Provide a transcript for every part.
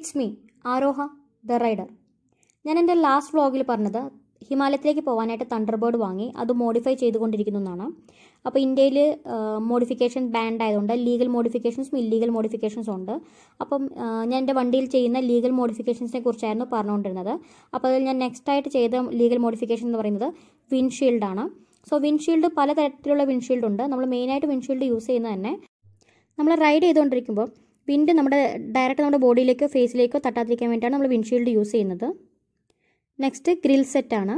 It's me Aroha the rider ഞാൻ എൻ്റെ last വ്ളോഗിൽ പറഞ്ഞത് ഹിമാലയത്തിലേക്ക് പോകാനായിട്ട് തണ്ടർബേർഡ് വാങ്ങി അത് മോഡിഫൈ ചെയ്തുകൊണ്ടിരിക്കുന്നു എന്നാണ് അപ്പോൾ ഇന്ത്യയിൽ മോഡിഫിക്കേഷൻ ബാൻഡ് ആയതുകൊണ്ട് ലീഗൽ മോഡിഫിക്കേഷൻസും ഇല്ലീഗൽ മോഡിഫിക്കേഷൻസും ഉണ്ട് അപ്പം ഞാൻ എൻ്റെ വണ്ടിയിൽ ചെയ്യുന്ന ലീഗൽ മോഡിഫിക്കേഷൻസിനെ കുറിച്ചായിരുന്നു പറഞ്ഞുകൊണ്ടിരുന്നത് അപ്പോൾ അതിൽ ഞാൻ നെക്സ്റ്റ് ആയിട്ട് ചെയ്ത ലീഗൽ മോഡിഫിക്കേഷൻ എന്ന് പറയുന്നത് വിൻഷീൽഡാണ് സോ വിൻഷീൽഡ് പലതരത്തിലുള്ള വിൻഷീൽഡ് ഉണ്ട് നമ്മൾ മെയിനായിട്ട് വിൻഷീൽഡ് യൂസ് ചെയ്യുന്നത് തന്നെ നമ്മൾ റൈഡ് ചെയ്തുകൊണ്ടിരിക്കുമ്പോൾ വിൻഡ് നമ്മുടെ ഡയറക്റ്റ് നമ്മുടെ ബോഡിയിലേക്കോ ഫേസിലേക്കോ തട്ടാതിരിക്കാൻ വേണ്ടിയിട്ടാണ് നമ്മൾ വിൻഷീൽഡ് യൂസ് ചെയ്യുന്നത് നെക്സ്റ്റ് ഗ്രിൽ സെറ്റാണ്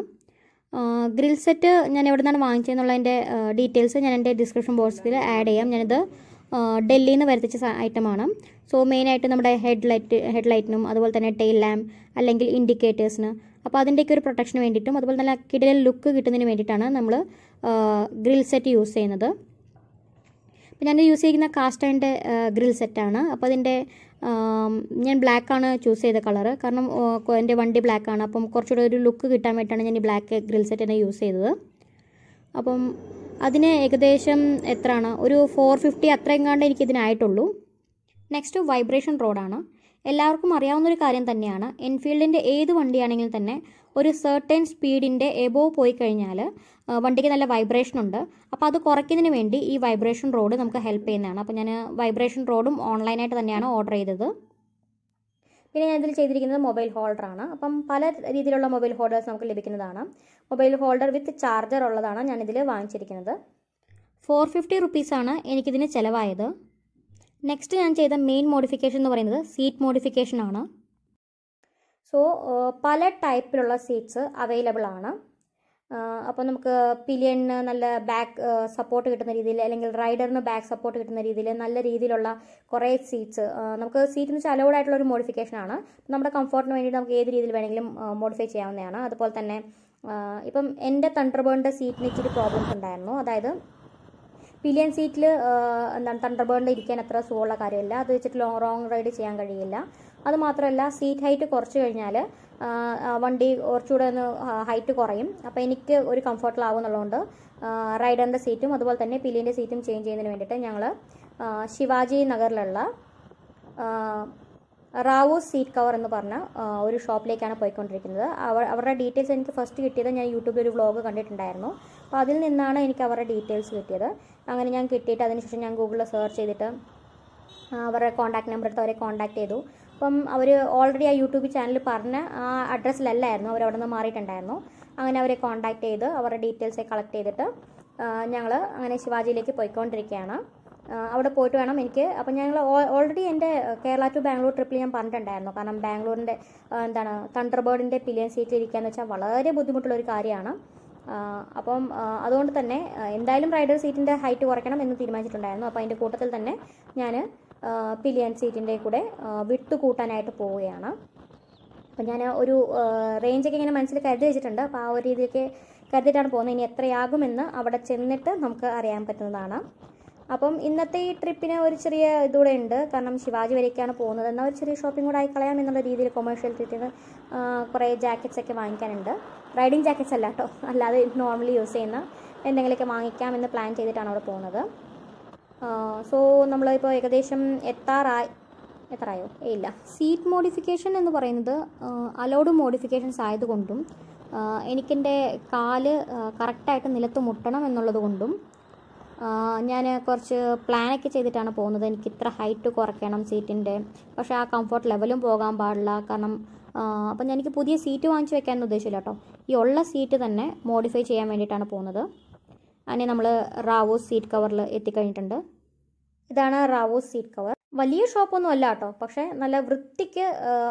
ഗ്രിൽ സെറ്റ് ഞാൻ എവിടെ നിന്നാണ് വാങ്ങിച്ചതെന്നുള്ളതിൻ്റെ ഡീറ്റെയിൽസ് ഞാൻ എൻ്റെ ഡിസ്ക്രിപ്ഷൻ ബോക്സിൽ ആഡ് ചെയ്യാം ഞാനിത് ഡൽഹിയിൽ നിന്ന് വരുത്തിച്ച ഐറ്റമാണ് സോ മെയിനായിട്ട് നമ്മുടെ ഹെഡ് ലൈറ്റ് ഹെഡ് ലൈറ്റിനും അതുപോലെ തന്നെ ടെയിൽ ലാമ്പ് അല്ലെങ്കിൽ ഇൻഡിക്കേറ്റേഴ്സിന് അപ്പോൾ അതിൻ്റെയൊക്കെ ഒരു പ്രൊട്ടക്ഷന് വേണ്ടിയിട്ടും അതുപോലെ നല്ല കിടിലൻ ലുക്ക് കിട്ടുന്നതിന് വേണ്ടിയിട്ടാണ് നമ്മൾ ഗ്രിൽ സെറ്റ് യൂസ് ചെയ്യുന്നത് അപ്പോൾ ഞാൻ യൂസ് ചെയ്യുന്ന കാസ്റ്റ് അയണിൻ്റെ ഗ്രിൽ സെറ്റാണ് അപ്പോൾ അതിൻ്റെ ഞാൻ ബ്ലാക്കാണ് ചൂസ് ചെയ്ത കളറ് കാരണം എൻ്റെ വണ്ടി ബ്ലാക്കാണ് അപ്പം കുറച്ചുകൂടെ ഒരു ലുക്ക് കിട്ടാൻ വേണ്ടിയിട്ടാണ് ഞാൻ ഈ ബ്ലാക്ക് ഗ്രിൽ സെറ്റ് തന്നെ യൂസ് ചെയ്തത് അപ്പം അതിന് ഏകദേശം എത്രയാണ് ഒരു ഫോർ ഫിഫ്റ്റി അത്രയും കണ്ട് എനിക്കിതിനായിട്ടുള്ളൂ നെക്സ്റ്റ് വൈബ്രേഷൻ റോഡാണ് എല്ലാവർക്കും അറിയാവുന്നൊരു കാര്യം തന്നെയാണ് എൻഫീൽഡിൻ്റെ ഏത് വണ്ടിയാണെങ്കിൽ തന്നെ ഒരു സെർട്ടൺ സ്പീഡിൻ്റെ എബോ പോയി കഴിഞ്ഞാൽ വണ്ടിക്ക് നല്ല വൈബ്രേഷൻ ഉണ്ട് അപ്പോൾ അത് കുറയ്ക്കുന്നതിന് വേണ്ടി ഈ വൈബ്രേഷൻ റോഡ് നമുക്ക് ഹെൽപ്പ് ചെയ്യുന്നതാണ് അപ്പോൾ ഞാൻ വൈബ്രേഷൻ റോഡും ഓൺലൈനായിട്ട് തന്നെയാണ് ഓർഡർ ചെയ്തത് പിന്നെ ഞാൻ ഇതിൽ ചെയ്തിരിക്കുന്നത് മൊബൈൽ ഹോൾഡറാണ് അപ്പം പല രീതിയിലുള്ള മൊബൈൽ ഹോൾഡേഴ്സ് നമുക്ക് ലഭിക്കുന്നതാണ് മൊബൈൽ ഹോൾഡർ വിത്ത് ചാർജർ ഉള്ളതാണ് ഞാനിതിൽ വാങ്ങിച്ചിരിക്കുന്നത് ഫോർ ഫിഫ്റ്റി റുപ്പീസാണ് എനിക്കിതിന് ചിലവായത് നെക്സ്റ്റ് ഞാൻ ചെയ്ത മെയിൻ മോഡിഫിക്കേഷൻ എന്ന് പറയുന്നത് സീറ്റ് മോഡിഫിക്കേഷൻ ആണ് സോ പല ടൈപ്പിലുള്ള സീറ്റ്സ് അവൈലബിൾ ആണ് അപ്പോൾ നമുക്ക് പിലിയണിന് നല്ല ബാക്ക് സപ്പോർട്ട് കിട്ടുന്ന രീതിയിൽ അല്ലെങ്കിൽ റൈഡറിന് ബാക്ക് സപ്പോർട്ട് കിട്ടുന്ന രീതിയിൽ നല്ല രീതിയിലുള്ള കുറേ സീറ്റ്സ് നമുക്ക് സീറ്റ് എന്ന് വെച്ചാൽ അലൗഡ് ആയിട്ടുള്ള ഒരു മോഡിഫിക്കേഷൻ ആണ് നമ്മുടെ കംഫർട്ടിന് വേണ്ടി നമുക്ക് ഏത് രീതിയിൽ വേണമെങ്കിലും മോഡിഫൈ ചെയ്യാവുന്നതാണ് അതുപോലെ തന്നെ ഇപ്പം എൻ്റെ തണ്ടർബേണിൻ്റെ സീറ്റിന് ഇച്ചിരി പ്രോബ്ലംസ് ഉണ്ടായിരുന്നു അതായത് പിലിയൻ സീറ്റിൽ എന്താണ് തണ്ടർബേണിൽ ഇരിക്കാൻ അത്ര സുഖമുള്ള കാര്യമില്ല അത് വെച്ചിട്ട് ലോങ് റോങ് റൈഡ് ചെയ്യാൻ കഴിയില്ല അതുമാത്രമല്ല സീറ്റ് ഹൈറ്റ് കുറച്ച് കഴിഞ്ഞാൽ വണ്ടി കുറച്ചുകൂടെ ഒന്ന് ഹൈറ്റ് കുറയും അപ്പോൾ എനിക്ക് ഒരു കംഫർട്ടബിൾ ആവുന്നുള്ളതുകൊണ്ട് റൈഡറിൻ്റെ സീറ്റും അതുപോലെ തന്നെ പില്ലിൻ്റെ സീറ്റും ചേഞ്ച് ചെയ്യുന്നതിന് വേണ്ടിയിട്ട് ഞങ്ങൾ ശിവാജി നഗറിലുള്ള റാവു സീറ്റ് കവർ എന്ന് പറഞ്ഞ ഒരു ഷോപ്പിലേക്കാണ് പോയിക്കൊണ്ടിരിക്കുന്നത് അവർ അവരുടെ ഡീറ്റെയിൽസ് എനിക്ക് ഫസ്റ്റ് കിട്ടിയത് ഞാൻ യൂട്യൂബിൽ ഒരു വ്ളോഗ് കണ്ടിട്ടുണ്ടായിരുന്നു അപ്പോൾ അതിൽ നിന്നാണ് എനിക്ക് അവരുടെ ഡീറ്റെയിൽസ് കിട്ടിയത് അങ്ങനെ ഞാൻ കിട്ടിയിട്ട് അതിനുശേഷം ഞാൻ ഗൂഗിളിൽ സെർച്ച് ചെയ്തിട്ട് അവരുടെ കോൺടാക്ട് നമ്പർ എടുത്ത് അവരെ കോൺടാക്ട് ചെയ്തു അപ്പം അവർ ഓൾറെഡി ആ യൂട്യൂബ് ചാനൽ പറഞ്ഞ ആ അഡ്രസ്സിലല്ലായിരുന്നു അവർ അവിടെ നിന്ന് മാറിയിട്ടുണ്ടായിരുന്നു അങ്ങനെ അവരെ കോൺടാക്ട് ചെയ്ത് അവരുടെ ഡീറ്റെയിൽസ് കളക്ട് ചെയ്തിട്ട് ഞങ്ങൾ അങ്ങനെ ശിവാജിയിലേക്ക് പോയിക്കൊണ്ടിരിക്കുകയാണ് അവിടെ പോയിട്ട് വേണം എനിക്ക് അപ്പം ഞങ്ങൾ ഓൾറെഡി എൻ്റെ കേരള ടു ബാംഗ്ലൂർ ട്രിപ്പിൽ ഞാൻ പറഞ്ഞിട്ടുണ്ടായിരുന്നു കാരണം ബാംഗ്ലൂരിൻ്റെ എന്താണ് തണ്ടർബേർഡിൻ്റെ പിലിയൻ സീറ്റിൽ ഇരിക്കുകയെന്ന് വെച്ചാൽ വളരെ ബുദ്ധിമുട്ടുള്ള ഒരു കാര്യമാണ് അപ്പം അതുകൊണ്ട് തന്നെ എന്തായാലും റൈഡർ സീറ്റിൻ്റെ ഹൈറ്റ് കുറയ്ക്കണം എന്ന് തീരുമാനിച്ചിട്ടുണ്ടായിരുന്നു അപ്പം അതിൻ്റെ കൂട്ടത്തിൽ തന്നെ ഞാൻ പിലിയൻ സീറ്റിൻ്റെ കൂടെ വിട്ട് കൂട്ടാനായിട്ട് പോവുകയാണ് അപ്പം ഞാൻ ഒരു റേഞ്ചൊക്കെ ഇങ്ങനെ മനസ്സിൽ കരുതി വെച്ചിട്ടുണ്ട് അപ്പോൾ ആ ഒരു രീതിയൊക്കെ കരുതിയിട്ടാണ് പോകുന്നത് ഇനി എത്രയാകുമെന്ന് അവിടെ ചെന്നിട്ട് നമുക്ക് അറിയാൻ പറ്റുന്നതാണ് അപ്പം ഇന്നത്തെ ഈ ട്രിപ്പിന് ഒരു ചെറിയ ഇതുകൂടെ ഉണ്ട് കാരണം ശിവാജി വരേക്കാണ് പോകുന്നത് എന്നാൽ ഒരു ചെറിയ ഷോപ്പിംഗ് കൂടെ ആയിക്കളയാം എന്നുള്ള രീതിയിൽ കൊമേഴ്ഷ്യൽ നിന്ന് കുറേ ജാക്കറ്റ്സ് ഒക്കെ വാങ്ങിക്കാനുണ്ട് റൈഡിങ് ജാക്കറ്റ്സ് അല്ല കേട്ടോ അല്ലാതെ നോർമലി യൂസ് ചെയ്യുന്ന എന്തെങ്കിലുമൊക്കെ വാങ്ങിക്കാം എന്ന് പ്ലാൻ ചെയ്തിട്ടാണ് അവിടെ പോകുന്നത് സോ നമ്മളിപ്പോൾ ഏകദേശം എത്താറായി എത്രയോ ഇല്ല സീറ്റ് മോഡിഫിക്കേഷൻ എന്ന് പറയുന്നത് അലോഡ് മോഡിഫിക്കേഷൻസ് ആയതുകൊണ്ടും എനിക്കെൻ്റെ കാല് കറക്റ്റായിട്ട് നിലത്ത് മുട്ടണം എന്നുള്ളത് കൊണ്ടും ഞാൻ കുറച്ച് പ്ലാനൊക്കെ ചെയ്തിട്ടാണ് പോകുന്നത് എനിക്ക് ഇത്ര ഹൈറ്റ് കുറയ്ക്കണം സീറ്റിൻ്റെ പക്ഷേ ആ കംഫർട്ട് ലെവലും പോകാൻ പാടില്ല കാരണം അപ്പം ഞാൻ എനിക്ക് പുതിയ സീറ്റ് വാങ്ങിച്ചു വെക്കാനൊന്നും ഉദ്ദേശമില്ല കേട്ടോ ഈ ഉള്ള സീറ്റ് തന്നെ മോഡിഫൈ ചെയ്യാൻ വേണ്ടിയിട്ടാണ് പോകുന്നത് അതിനെ നമ്മൾ റാവോ സീറ്റ് കവറിൽ എത്തിക്കഴിഞ്ഞിട്ടുണ്ട് ഇതാണ് റാവോസ് സീറ്റ് കവർ വലിയ ഷോപ്പൊന്നും അല്ല കേട്ടോ പക്ഷേ നല്ല വൃത്തിക്ക്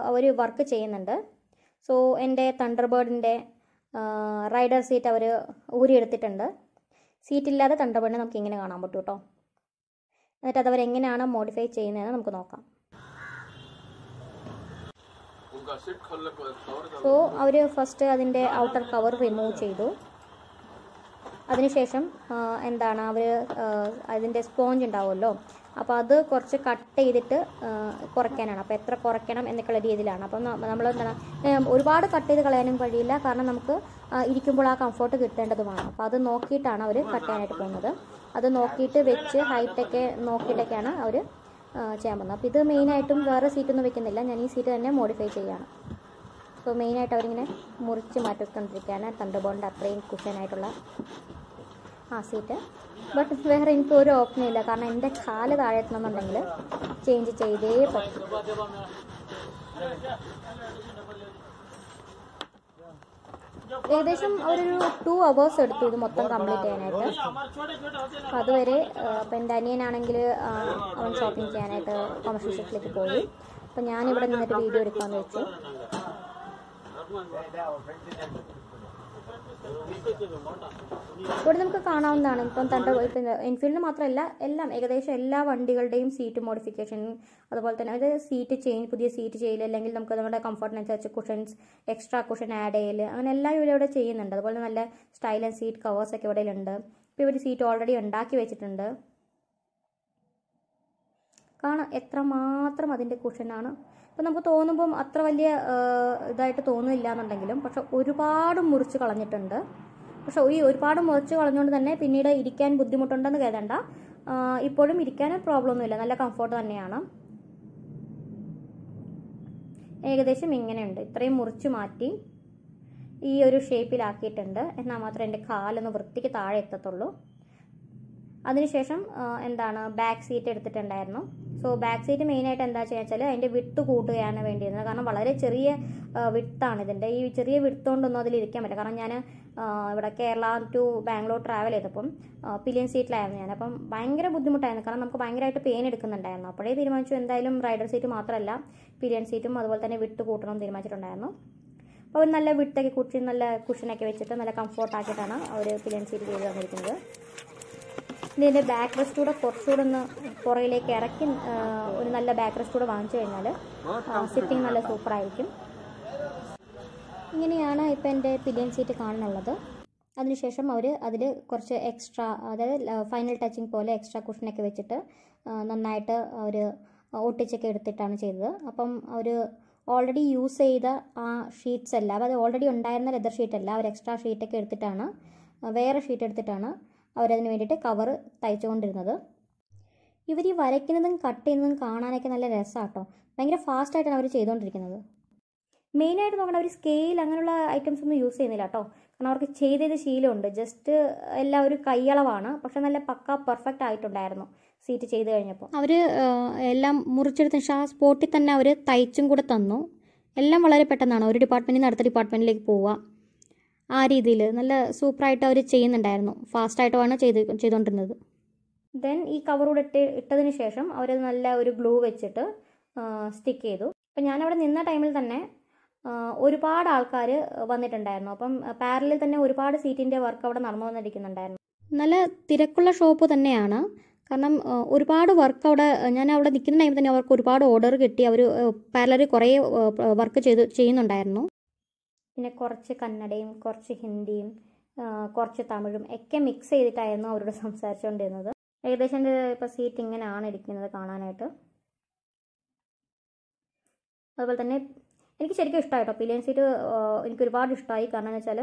അവർ വർക്ക് ചെയ്യുന്നുണ്ട് സോ എൻ്റെ തണ്ടർബേർഡിൻ്റെ റൈഡർ സീറ്റ് അവർ ഊരിയെടുത്തിട്ടുണ്ട് സീറ്റില്ലാതെ തണ്ടർബേർഡിനെ നമുക്ക് ഇങ്ങനെ കാണാൻ പറ്റും കേട്ടോ എന്നിട്ട് അതവർ എങ്ങനെയാണ് മോഡിഫൈ ചെയ്യുന്നതെന്ന് നമുക്ക് നോക്കാം സോ അവർ ഫസ്റ്റ് അതിൻ്റെ ഔട്ടർ കവർ റിമൂവ് ചെയ്തു അതിനുശേഷം എന്താണ് അവർ അതിൻ്റെ സ്പോഞ്ച് ഉണ്ടാവുമല്ലോ അപ്പോൾ അത് കുറച്ച് കട്ട് ചെയ്തിട്ട് കുറയ്ക്കാനാണ് അപ്പോൾ എത്ര കുറയ്ക്കണം എന്നൊക്കെയുള്ള രീതിയിലാണ് അപ്പം നമ്മൾ എന്താണ് ഒരുപാട് കട്ട് ചെയ്ത് കളയാനും കഴിയില്ല കാരണം നമുക്ക് ഇരിക്കുമ്പോൾ ആ കംഫർട്ട് കിട്ടേണ്ടതുമാണ് അപ്പോൾ അത് നോക്കിയിട്ടാണ് അവർ കട്ട് ചെയ്യാനായിട്ട് പോകുന്നത് അത് നോക്കിയിട്ട് വെച്ച് ഹൈറ്റൊക്കെ നോക്കിയിട്ടൊക്കെയാണ് അവർ ചെയ്യാൻ പോകുന്നത് അപ്പോൾ ഇത് മെയിനായിട്ടും വേറെ സീറ്റൊന്നും വെക്കുന്നില്ല ഞാൻ ഈ സീറ്റ് തന്നെ മോഡിഫൈ ചെയ്യുകയാണ് അപ്പോൾ മെയിനായിട്ട് അവരിങ്ങനെ മുറിച്ച് മാറ്റിക്കൊണ്ടിരിക്കുകയാണ് തണ്ടുബോണിൻ്റെ അത്രയും കുഷനായിട്ടുള്ള ആ സീറ്റ് ബട്ട് വേറെ എനിക്ക് ഒരു ഓപ്ഷൻ ഇല്ല കാരണം എൻ്റെ കാല് താഴെ എത്തണമെന്നുണ്ടെങ്കിൽ ചേഞ്ച് ചെയ്തേ പറ്റും ഏകദേശം ഒരു ടു അവേഴ്സ് എടുത്തു ഇത് മൊത്തം കംപ്ലീറ്റ് ചെയ്യാനായിട്ട് അതുവരെ അപ്പം എൻ്റെ അനിയനാണെങ്കിൽ അവൻ ഷോപ്പിംഗ് ചെയ്യാനായിട്ട് കൊമേഴ്ഷ്യൽ ഷോപ്പിലേക്ക് പോയി അപ്പം ഞാനിവിടെ നിന്നിട്ട് വീഡിയോ എടുക്കാമെന്ന് വെച്ചു Thank you. ഇവിടെ നമുക്ക് കാണാവുന്നതാണ് ഇപ്പം തൻ്റെ ഇപ്പം എൻഫീൽഡിന് മാത്രമല്ല എല്ലാം ഏകദേശം എല്ലാ വണ്ടികളുടെയും സീറ്റ് മോഡിഫിക്കേഷൻ അതുപോലെ തന്നെ അതായത് സീറ്റ് ചേഞ്ച് പുതിയ സീറ്റ് ചെയ്യൽ അല്ലെങ്കിൽ നമുക്ക് നമ്മുടെ കംഫർട്ടിനനുസരിച്ച് കുഷൻസ് എക്സ്ട്രാ കുഷൻ ആഡ് ചെയ്യൽ അങ്ങനെ എല്ലാം ഇവിടെ ചെയ്യുന്നുണ്ട് അതുപോലെ നല്ല സ്റ്റൈൽ ആൻഡ് സീറ്റ് കവേഴ്സ് ഒക്കെ ഇവിടെ ഉണ്ട് ഇപ്പോൾ സീറ്റ് ഓൾറെഡി ഉണ്ടാക്കി വെച്ചിട്ടുണ്ട് കാണാം മാത്രം അതിൻ്റെ കുഷനാണ് ഇപ്പം നമുക്ക് തോന്നുമ്പം അത്ര വലിയ ഇതായിട്ട് തോന്നുന്നില്ല എന്നുണ്ടെങ്കിലും പക്ഷെ ഒരുപാട് മുറിച്ച് കളഞ്ഞിട്ടുണ്ട് പക്ഷെ ഈ ഒരുപാട് മുറിച്ച് കളഞ്ഞുകൊണ്ട് തന്നെ പിന്നീട് ഇരിക്കാൻ ബുദ്ധിമുട്ടുണ്ടെന്ന് കരുതണ്ട ഇപ്പോഴും ഇരിക്കാൻ പ്രോബ്ലം ഒന്നുമില്ല നല്ല കംഫോർട്ട് തന്നെയാണ് ഏകദേശം ഇങ്ങനെയുണ്ട് ഇത്രയും മുറിച്ച് മാറ്റി ഈ ഒരു ഷേപ്പിലാക്കിയിട്ടുണ്ട് എന്നാൽ മാത്രമേ എൻ്റെ കാലൊന്ന് വൃത്തിക്ക് താഴെ എത്തത്തുള്ളൂ അതിനുശേഷം എന്താണ് ബാക്ക് സീറ്റ് എടുത്തിട്ടുണ്ടായിരുന്നു സോ ബാക്ക് സീറ്റ് മെയിനായിട്ട് എന്താ ചെയ്യുക വെച്ചാൽ അതിൻ്റെ വിട്ട് കൂട്ടുകയാണ് വേണ്ടിയിരുന്നത് കാരണം വളരെ ചെറിയ വിട്ടാണ് ഇതിൻ്റെ ഈ ചെറിയ വിട്ടുകൊണ്ടൊന്നും കൊണ്ടൊന്നും അതിലിരിക്കാൻ പറ്റില്ല കാരണം ഞാൻ ഇവിടെ കേരള ടു ബാംഗ്ലൂർ ട്രാവൽ ചെയ്തപ്പം പിലിയൻ സീറ്റിലായിരുന്നു ഞാൻ അപ്പം ഭയങ്കര ബുദ്ധിമുട്ടായിരുന്നു കാരണം നമുക്ക് ഭയങ്കരമായിട്ട് പെയിൻ എടുക്കുന്നുണ്ടായിരുന്നു അപ്പോഴേ തീരുമാനിച്ചു എന്തായാലും റൈഡർ സീറ്റ് മാത്രമല്ല പിലിയൻ സീറ്റും അതുപോലെ തന്നെ വിട്ട് കൂട്ടണം തീരുമാനിച്ചിട്ടുണ്ടായിരുന്നു അപ്പോൾ നല്ല വിട്ടൊക്കെ കുട്ടി നല്ല കുഷനൊക്കെ വെച്ചിട്ട് നല്ല കംഫോർട്ടാക്കിയിട്ടാണ് അവർ പിലിയൻ സീറ്റ് ചെയ്ത് തന്നിരിക്കുന്നത് ഇതിൻ്റെ ബാക്ക് റെസ്റ്റ് കൂടെ കുറച്ചുകൂടെ ഒന്ന് പുറയിലേക്ക് ഇറക്കി ഒരു നല്ല ബാക്ക് റെസ്റ്റ് കൂടെ വാങ്ങിച്ചു കഴിഞ്ഞാൽ സിറ്റിങ് നല്ല സൂപ്പറായിരിക്കും ഇങ്ങനെയാണ് ഇപ്പം എൻ്റെ പില്ലിയൻ സീറ്റ് കാണുന്നുള്ളത് അതിനുശേഷം അവർ അതിൽ കുറച്ച് എക്സ്ട്രാ അതായത് ഫൈനൽ ടച്ചിങ് പോലെ എക്സ്ട്രാ കുഷനൊക്കെ വെച്ചിട്ട് നന്നായിട്ട് അവർ ഒട്ടിച്ചൊക്കെ എടുത്തിട്ടാണ് ചെയ്തത് അപ്പം അവർ ഓൾറെഡി യൂസ് ചെയ്ത ആ ഷീറ്റ്സ് അല്ല അതായത് ഓൾറെഡി ഉണ്ടായിരുന്ന ലെതർ ഷീറ്റ് അല്ല ഒരു എക്സ്ട്രാ ഷീറ്റൊക്കെ എടുത്തിട്ടാണ് വേറെ ഷീറ്റ് എടുത്തിട്ടാണ് അവരതിന് വേണ്ടിയിട്ട് കവർ തയ്ച്ചുകൊണ്ടിരുന്നത് ഇവർ ഈ വരയ്ക്കുന്നതും കട്ട് ചെയ്യുന്നതും കാണാനൊക്കെ നല്ല കേട്ടോ ഭയങ്കര ഫാസ്റ്റായിട്ടാണ് അവർ ചെയ്തുകൊണ്ടിരിക്കുന്നത് മെയിനായിട്ട് നോക്കണം അവർ സ്കെയിൽ അങ്ങനെയുള്ള ഐറ്റംസ് ഒന്നും യൂസ് ചെയ്യുന്നില്ല കേട്ടോ കാരണം അവർക്ക് ചെയ്തത് ശീലമുണ്ട് ജസ്റ്റ് എല്ലാം ഒരു കൈയളവാണ് പക്ഷെ നല്ല പക്ക പെർഫെക്റ്റ് ആയിട്ടുണ്ടായിരുന്നു സീറ്റ് ചെയ്ത് കഴിഞ്ഞപ്പോൾ അവർ എല്ലാം മുറിച്ചെടുത്ത ആ സ്പോട്ടിൽ തന്നെ അവർ തയ്ച്ചും കൂടെ തന്നു എല്ലാം വളരെ പെട്ടെന്നാണ് ഒരു ഡിപ്പാർട്ട്മെൻറ്റിൽ നിന്ന് അടുത്ത ഡിപ്പാർട്ട്മെൻറ്റിലേക്ക് പോവുക ആ രീതിയിൽ നല്ല സൂപ്പറായിട്ട് അവർ ചെയ്യുന്നുണ്ടായിരുന്നു ഫാസ്റ്റായിട്ടുമാണ് ചെയ്ത് ചെയ്തുകൊണ്ടിരുന്നത് ദെൻ ഈ കവറൂടെ ഇട്ട് ഇട്ടതിന് ശേഷം അവർ നല്ല ഒരു ഗ്ലൂ വെച്ചിട്ട് സ്റ്റിക്ക് ചെയ്തു അപ്പം ഞാനവിടെ നിന്ന ടൈമിൽ തന്നെ ഒരുപാട് ആൾക്കാർ വന്നിട്ടുണ്ടായിരുന്നു അപ്പം പാരലിൽ തന്നെ ഒരുപാട് സീറ്റിൻ്റെ വർക്ക് അവിടെ നടന്നു വന്നിരിക്കുന്നുണ്ടായിരുന്നു നല്ല തിരക്കുള്ള ഷോപ്പ് തന്നെയാണ് കാരണം ഒരുപാട് വർക്ക് അവിടെ ഞാൻ അവിടെ നിൽക്കുന്ന ടൈമിൽ തന്നെ അവർക്ക് ഒരുപാട് ഓർഡർ കിട്ടി അവർ പാർലറിൽ കുറേ വർക്ക് ചെയ്ത് ചെയ്യുന്നുണ്ടായിരുന്നു പിന്നെ കുറച്ച് കന്നഡയും കുറച്ച് ഹിന്ദിയും കുറച്ച് തമിഴും ഒക്കെ മിക്സ് ചെയ്തിട്ടായിരുന്നു അവരോട് സംസാരിച്ചുകൊണ്ടിരുന്നത് ഏകദേശം എൻ്റെ ഇപ്പോൾ സീറ്റ് ഇങ്ങനെയാണ് ഇരിക്കുന്നത് കാണാനായിട്ട് അതുപോലെ തന്നെ എനിക്ക് ശരിക്കും ഇഷ്ടമായിട്ടോ പിലിയൻ സീറ്റ് എനിക്ക് ഒരുപാട് ഇഷ്ടമായി കാരണം എന്ന് വെച്ചാൽ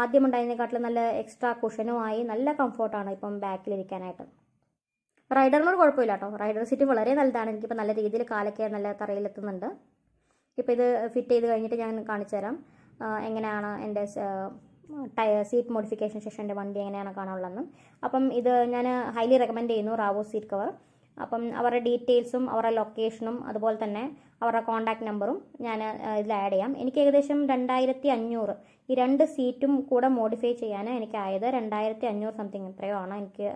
ആദ്യം ഉണ്ടായതിനെക്കാട്ടിലും നല്ല എക്സ്ട്രാ കുഷനുമായി നല്ല കംഫോർട്ടാണ് ഇപ്പം ബാക്കിലിരിക്കാനായിട്ട് റൈഡറിനോട് കുഴപ്പമില്ല കേട്ടോ റൈഡർ സീറ്റ് വളരെ നല്ലതാണ് എനിക്കിപ്പോൾ നല്ല രീതിയിൽ കാലൊക്കെ നല്ല തറയിലെത്തുന്നുണ്ട് ഇപ്പോൾ ഇത് ഫിറ്റ് ചെയ്ത് കഴിഞ്ഞിട്ട് ഞാൻ കാണിച്ചു തരാം എങ്ങനെയാണ് എൻ്റെ ടയർ സീറ്റ് മോഡിഫിക്കേഷൻ ശേഷം എൻ്റെ വണ്ടി എങ്ങനെയാണ് കാണാനുള്ളതെന്ന് അപ്പം ഇത് ഞാൻ ഹൈലി റെക്കമെൻഡ് ചെയ്യുന്നു റാവോ സീറ്റ് കവർ അപ്പം അവരുടെ ഡീറ്റെയിൽസും അവരുടെ ലൊക്കേഷനും അതുപോലെ തന്നെ അവരുടെ കോൺടാക്ട് നമ്പറും ഞാൻ ഇതിൽ ആഡ് ചെയ്യാം എനിക്ക് ഏകദേശം രണ്ടായിരത്തി അഞ്ഞൂറ് ഈ രണ്ട് സീറ്റും കൂടെ മോഡിഫൈ ചെയ്യാൻ എനിക്കായത് രണ്ടായിരത്തി അഞ്ഞൂറ് സംതിങ് എത്രയോ ആണ് എനിക്ക്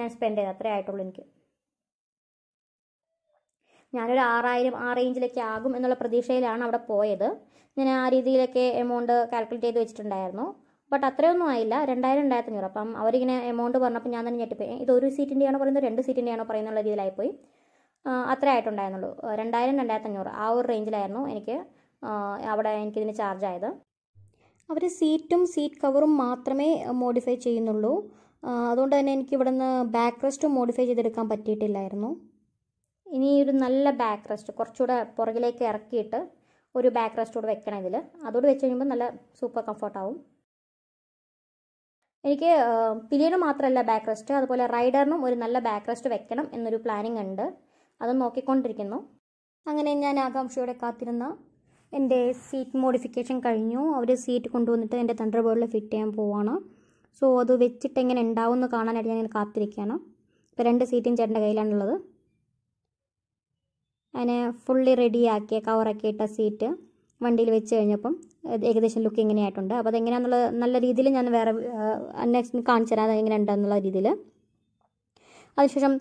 ഞാൻ സ്പെൻഡ് ചെയ്ത് അത്രയേ ആയിട്ടുള്ളൂ എനിക്ക് ഞാനൊരു ആറായിരം ആ റേഞ്ചിലൊക്കെ ആകും എന്നുള്ള പ്രതീക്ഷയിലാണ് അവിടെ പോയത് ഞാൻ ആ രീതിയിലൊക്കെ എമൗണ്ട് കാൽക്കുലേറ്റ് ചെയ്ത് വെച്ചിട്ടുണ്ടായിരുന്നു ബട്ട് അത്രയൊന്നും ആയില്ല രണ്ടായിരം രണ്ടായിരത്തി അഞ്ഞൂറ് അപ്പം അവരിങ്ങനെ എമൗണ്ട് പറഞ്ഞപ്പോൾ ഞാൻ തന്നെ ഞെട്ടിപ്പോയി ഇത് ഒരു സീറ്റിൻ്റെയാണോ പറയുന്നത് രണ്ട് സീറ്റിൻ്റെയാണോ പറയുന്നുള്ള രീതിയിലായിപ്പോയി അത്ര ആയിട്ടുണ്ടായിരുന്നുള്ളൂ രണ്ടായിരം രണ്ടായിരത്തി അഞ്ഞൂറ് ആ ഒരു റേഞ്ചിലായിരുന്നു എനിക്ക് അവിടെ എനിക്കിതിന് ചാർജ് ആയത് അവർ സീറ്റും സീറ്റ് കവറും മാത്രമേ മോഡിഫൈ ചെയ്യുന്നുള്ളൂ അതുകൊണ്ട് തന്നെ എനിക്ക് ഇവിടുന്ന് ബാക്ക് റെസ്റ്റും മോഡിഫൈ ചെയ്തെടുക്കാൻ പറ്റിയിട്ടില്ലായിരുന്നു ഇനി ഒരു നല്ല ബാക്ക് റെസ്റ്റ് കുറച്ചുകൂടെ പുറകിലേക്ക് ഇറക്കിയിട്ട് ഒരു ബാക്ക് റെസ്റ്റ് കൂടെ വെക്കണം ഇതിൽ അതോട് വെച്ച് കഴിയുമ്പോൾ നല്ല സൂപ്പർ കംഫർട്ടാവും എനിക്ക് പിലീഡ് മാത്രമല്ല ബാക്ക് റെസ്റ്റ് അതുപോലെ റൈഡറിനും ഒരു നല്ല ബാക്ക് റെസ്റ്റ് വെക്കണം എന്നൊരു പ്ലാനിങ് ഉണ്ട് അത് നോക്കിക്കൊണ്ടിരിക്കുന്നു അങ്ങനെ ഞാൻ ആകാംക്ഷയോടെ കാത്തിരുന്ന എൻ്റെ സീറ്റ് മോഡിഫിക്കേഷൻ കഴിഞ്ഞു അവർ സീറ്റ് കൊണ്ടുവന്നിട്ട് എൻ്റെ തണ്ടർ ബോർഡിൽ ഫിറ്റ് ചെയ്യാൻ പോവാണ് സോ അത് വെച്ചിട്ട് എങ്ങനെ ഉണ്ടാവും എന്ന് കാണാനായിട്ട് ഞാൻ കാത്തിരിക്കുകയാണ് ഇപ്പോൾ രണ്ട് സീറ്റും ചേട്ടൻ്റെ കയ്യിലാണുള്ളത് അങ്ങനെ ഫുള്ളി റെഡിയാക്കിയ കവറൊക്കെ ഇട്ട സീറ്റ് വണ്ടിയിൽ വെച്ച് കഴിഞ്ഞപ്പം ഏകദേശം ലുക്ക് ഇങ്ങനെയായിട്ടുണ്ട് അപ്പോൾ അതെങ്ങനെയാണെന്നുള്ള നല്ല രീതിയിൽ ഞാൻ വേറെ നെക്സ്റ്റ് കാണിച്ചു തരാം അതെങ്ങനെ ഉണ്ടെന്നുള്ള രീതിയിൽ അതിനുശേഷം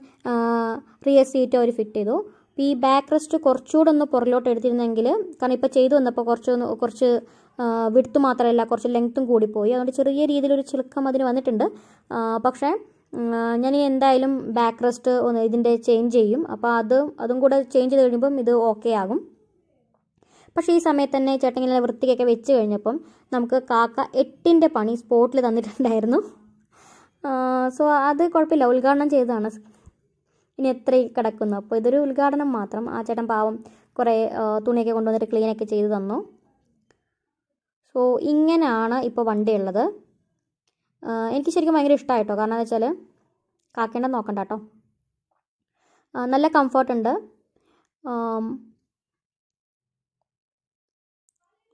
റിയർ സീറ്റ് അവർ ഫിറ്റ് ചെയ്തു അപ്പോൾ ഈ ബാക്ക് റെസ്റ്റ് കുറച്ചുകൂടെ ഒന്ന് പുറലോട്ട് എടുത്തിരുന്നെങ്കിൽ കാരണം ഇപ്പോൾ ചെയ്തു വന്നപ്പോൾ കുറച്ച് കുറച്ച് വിടുത്ത് മാത്രമല്ല കുറച്ച് ലെങ്ത്തും കൂടിപ്പോയി അതുകൊണ്ട് ചെറിയ രീതിയിലൊരു ചിലക്കം അതിന് വന്നിട്ടുണ്ട് പക്ഷേ ഞാൻ എന്തായാലും ബാക്ക് റെസ്റ്റ് ഒന്ന് ഇതിൻ്റെ ചേഞ്ച് ചെയ്യും അപ്പോൾ അത് അതും കൂടെ ചേഞ്ച് ചെയ്ത് കഴിയുമ്പം ഇത് ഓക്കെ ആകും പക്ഷേ ഈ സമയത്ത് തന്നെ ചേട്ടങ്ങനെ വൃത്തിക്കൊക്കെ വെച്ച് കഴിഞ്ഞപ്പം നമുക്ക് കാക്ക എട്ടിൻ്റെ പണി സ്പോട്ടിൽ തന്നിട്ടുണ്ടായിരുന്നു സോ അത് കുഴപ്പമില്ല ഉദ്ഘാടനം ചെയ്തതാണ് ഇനി എത്ര കിടക്കുന്നു അപ്പോൾ ഇതൊരു ഉദ്ഘാടനം മാത്രം ആ ചേട്ടൻ പാവം കുറേ തുണിയൊക്കെ കൊണ്ടുവന്നിട്ട് ക്ലീനൊക്കെ ചെയ്ത് തന്നു സോ ഇങ്ങനെയാണ് ഇപ്പോൾ വണ്ടി ഉള്ളത് എനിക്ക് ശരിക്കും ഭയങ്കര ഇഷ്ടമായി കേട്ടോ കാരണം എന്താ വെച്ചാൽ കാക്കേണ്ടത് നോക്കണ്ട കേട്ടോ നല്ല കംഫർട്ട് ഉണ്ട്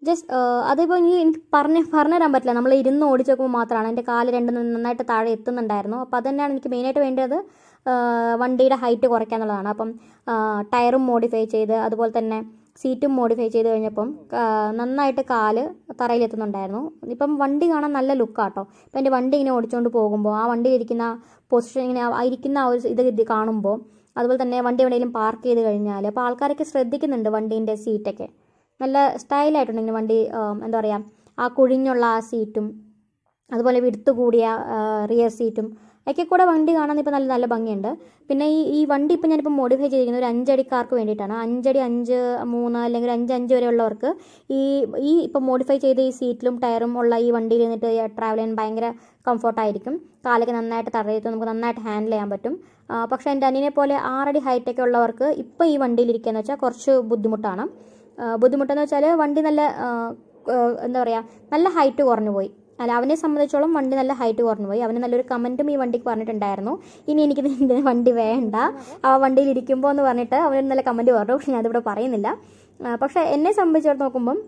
ജസ്റ്റ് അതിപ്പോൾ ഇനി എനിക്ക് പറഞ്ഞ് പറഞ്ഞു തരാൻ പറ്റില്ല നമ്മൾ ഇരുന്ന് ഓടിച്ച് നോക്കുമ്പോൾ മാത്രമാണ് എൻ്റെ കാല് രണ്ട് നന്നായിട്ട് താഴെ എത്തുന്നുണ്ടായിരുന്നു അപ്പോൾ അതുതന്നെയാണ് എനിക്ക് മെയിനായിട്ട് വേണ്ടത് വണ്ടിയുടെ ഹൈറ്റ് കുറയ്ക്കുക എന്നുള്ളതാണ് അപ്പം ടയറും മോഡിഫൈ ചെയ്ത് അതുപോലെ തന്നെ സീറ്റും മോഡിഫൈ ചെയ്ത് കഴിഞ്ഞപ്പം നന്നായിട്ട് കാല് തറയിലെത്തുന്നുണ്ടായിരുന്നു ഇപ്പം വണ്ടി കാണാൻ നല്ല ലുക്കാട്ടോ ഇപ്പം എൻ്റെ വണ്ടി ഇങ്ങനെ ഓടിച്ചുകൊണ്ട് പോകുമ്പോൾ ആ ഇരിക്കുന്ന പൊസിഷൻ ഇങ്ങനെ ഇരിക്കുന്ന ആ ഒരു ഇത് കാണുമ്പോൾ അതുപോലെ തന്നെ വണ്ടി എവിടെയെങ്കിലും പാർക്ക് ചെയ്ത് കഴിഞ്ഞാൽ അപ്പോൾ ആൾക്കാരൊക്കെ ശ്രദ്ധിക്കുന്നുണ്ട് വണ്ടീൻ്റെ സീറ്റൊക്കെ നല്ല സ്റ്റൈലായിട്ടുണ്ട് ഇങ്ങനെ വണ്ടി എന്താ പറയുക ആ കുഴിഞ്ഞുള്ള ആ സീറ്റും അതുപോലെ വിടുത്ത് കൂടിയ റിയർ സീറ്റും ഒക്കെ കൂടെ വണ്ടി കാണാൻ ഇപ്പോൾ നല്ല നല്ല ഭംഗിയുണ്ട് പിന്നെ ഈ ഈ വണ്ടി ഇപ്പോൾ ഞാനിപ്പോൾ മോഡിഫൈ ചെയ്തിരിക്കുന്നത് ഒരു അഞ്ചടിക്കാർക്ക് വേണ്ടിയിട്ടാണ് അഞ്ചടി അഞ്ച് മൂന്ന് അല്ലെങ്കിൽ അഞ്ച് അഞ്ച് വരെ ഉള്ളവർക്ക് ഈ ഈ ഇപ്പോൾ മോഡിഫൈ ചെയ്ത ഈ സീറ്റിലും ടയറും ഉള്ള ഈ വണ്ടിയിൽ നിന്നിട്ട് ട്രാവൽ ചെയ്യാൻ ഭയങ്കര കംഫോർട്ടായിരിക്കും കാലൊക്കെ നന്നായിട്ട് തറയത്തും നമുക്ക് നന്നായിട്ട് ഹാൻഡിൽ ചെയ്യാൻ പറ്റും പക്ഷേ എൻ്റെ അനിയനെ പോലെ ആറടി ഹൈറ്റൊക്കെ ഉള്ളവർക്ക് ഇപ്പോൾ ഈ വണ്ടിയിലിരിക്കുക എന്ന് വെച്ചാൽ കുറച്ച് ബുദ്ധിമുട്ടാണ് ബുദ്ധിമുട്ടെന്ന് വെച്ചാൽ വണ്ടി നല്ല എന്താ പറയുക നല്ല ഹൈറ്റ് കുറഞ്ഞു പോയി അല്ല അവനെ സംബന്ധിച്ചോളം വണ്ടി നല്ല ഹൈറ്റ് കുറഞ്ഞു പോയി അവന് നല്ലൊരു കമൻറ്റും ഈ വണ്ടിക്ക് പറഞ്ഞിട്ടുണ്ടായിരുന്നു ഇനി എനിക്ക് നിന്റെ വണ്ടി വേണ്ട ആ വണ്ടിയിൽ ഇരിക്കുമ്പോൾ എന്ന് പറഞ്ഞിട്ട് അവന് നല്ല കമൻറ്റ് പറഞ്ഞു പക്ഷെ ഞാനിവിടെ പറയുന്നില്ല പക്ഷേ എന്നെ സംബന്ധിച്ചിടത്ത് നോക്കുമ്പം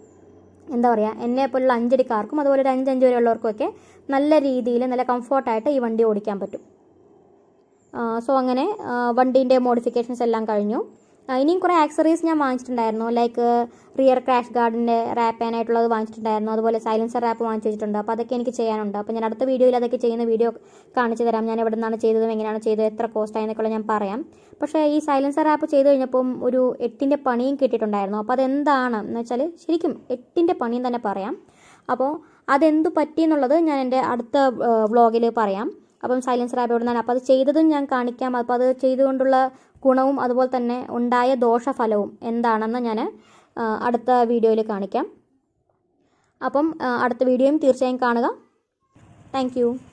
എന്താ പറയുക എന്നെ പോലുള്ള അഞ്ചടിക്കാർക്കും അതുപോലെ ഒരു അഞ്ചഞ്ച് വരെയുള്ളവർക്കും ഒക്കെ നല്ല രീതിയിൽ നല്ല കംഫോർട്ടായിട്ട് ഈ വണ്ടി ഓടിക്കാൻ പറ്റും സോ അങ്ങനെ വണ്ടീൻ്റെ മോഡിഫിക്കേഷൻസ് എല്ലാം കഴിഞ്ഞു ഇനിയും കുറേ ആക്സറീസ് ഞാൻ വാങ്ങിച്ചിട്ടുണ്ടായിരുന്നു ലൈക്ക് റിയർ ക്രാഷ് ഗാർഡിൻ്റെ റാപ്പ് ചെയ്യാനായിട്ടുള്ളത് വാങ്ങിച്ചിട്ടുണ്ടായിരുന്നു അതുപോലെ സൈലൻസർ റാപ്പ് വാങ്ങിച്ചു വെച്ചിട്ടുണ്ട് അപ്പോൾ അതൊക്കെ എനിക്ക് ചെയ്യാനുണ്ട് അപ്പോൾ ഞാൻ അടുത്ത വീഡിയോയിൽ അതൊക്കെ ചെയ്യുന്ന വീഡിയോ കാണിച്ചു തരാം ഞാൻ എവിടെ നിന്നാണ് ചെയ്തതും എങ്ങനെയാണ് ചെയ്തത് എത്ര കോസ്റ്റ് ആയെന്നൊക്കെ ഞാൻ പറയാം പക്ഷേ ഈ സൈലൻസർ റാപ്പ് ചെയ്ത് കഴിഞ്ഞപ്പം ഒരു എട്ടിൻ്റെ പണിയും കിട്ടിയിട്ടുണ്ടായിരുന്നു അപ്പോൾ അതെന്താണ് എന്ന് വെച്ചാൽ ശരിക്കും എട്ടിൻ്റെ പണിയും തന്നെ പറയാം അപ്പോൾ അതെന്തു എന്നുള്ളത് ഞാൻ എൻ്റെ അടുത്ത വ്ളോഗിൽ പറയാം അപ്പം സൈലൻസർ ആപ്പ് ഇവിടുന്നാണ് അപ്പോൾ അത് ചെയ്തതും ഞാൻ കാണിക്കാം അപ്പോൾ അത് ചെയ്തുകൊണ്ടുള്ള ഗുണവും അതുപോലെ തന്നെ ഉണ്ടായ ദോഷഫലവും എന്താണെന്ന് ഞാൻ അടുത്ത വീഡിയോയിൽ കാണിക്കാം അപ്പം അടുത്ത വീഡിയോയും തീർച്ചയായും കാണുക താങ്ക്